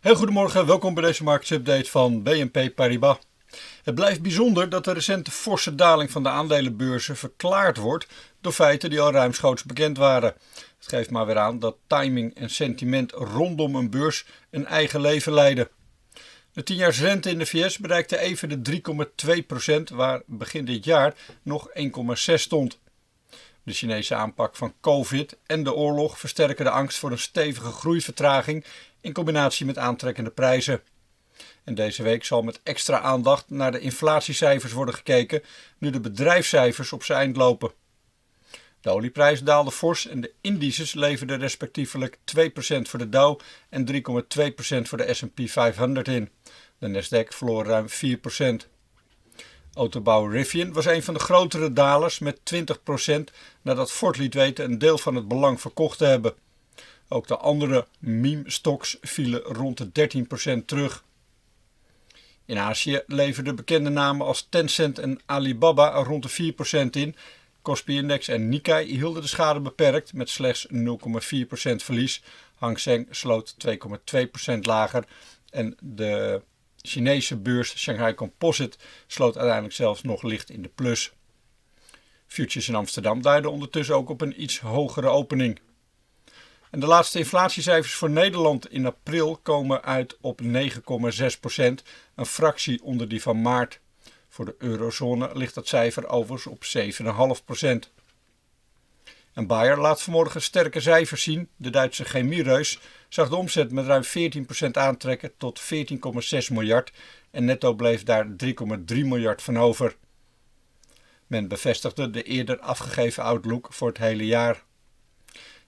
Heel goedemorgen, welkom bij deze Update van BNP Paribas. Het blijft bijzonder dat de recente forse daling van de aandelenbeurzen verklaard wordt door feiten die al ruimschoots bekend waren. Het geeft maar weer aan dat timing en sentiment rondom een beurs een eigen leven leiden. De rente in de VS bereikte even de 3,2%, waar begin dit jaar nog 1,6 stond. De Chinese aanpak van COVID en de oorlog versterken de angst voor een stevige groeivertraging in combinatie met aantrekkende prijzen. En deze week zal met extra aandacht naar de inflatiecijfers worden gekeken, nu de bedrijfscijfers op zijn eind lopen. De olieprijs daalde fors en de indices leverden respectievelijk 2% voor de Dow en 3,2% voor de S&P 500 in. De Nasdaq verloor ruim 4%. Autobouw Rivian was een van de grotere dalers met 20% nadat Ford liet weten een deel van het belang verkocht te hebben. Ook de andere meme-stocks vielen rond de 13% terug. In Azië leverden bekende namen als Tencent en Alibaba rond de 4% in. Kospi Index en Nikkei hielden de schade beperkt met slechts 0,4% verlies. Hang Seng sloot 2,2% lager en de Chinese beurs Shanghai Composite sloot uiteindelijk zelfs nog licht in de plus. Futures in Amsterdam duiden ondertussen ook op een iets hogere opening. En de laatste inflatiecijfers voor Nederland in april komen uit op 9,6%, een fractie onder die van maart. Voor de eurozone ligt dat cijfer overigens op 7,5%. En Bayer laat vanmorgen sterke cijfers zien. De Duitse chemiereus zag de omzet met ruim 14% aantrekken tot 14,6 miljard en netto bleef daar 3,3 miljard van over. Men bevestigde de eerder afgegeven outlook voor het hele jaar.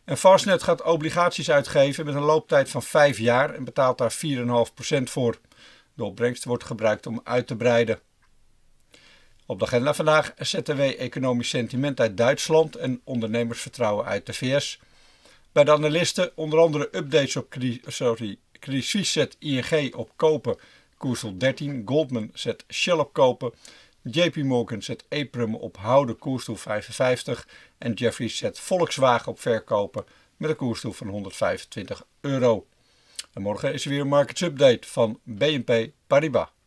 En Fastnet gaat obligaties uitgeven met een looptijd van 5 jaar en betaalt daar 4,5% voor. De opbrengst wordt gebruikt om uit te breiden. Op de agenda vandaag ZTW economisch sentiment uit Duitsland en ondernemersvertrouwen uit de VS. Bij de analisten onder andere updates op crisis zet ING op kopen, koersel 13, Goldman zet Shell op kopen, JP Morgan zet Aprum op houden, koersel 55 en Jefferies zet Volkswagen op verkopen met een koersel van 125 euro. morgen is er weer een markets update van BNP Paribas.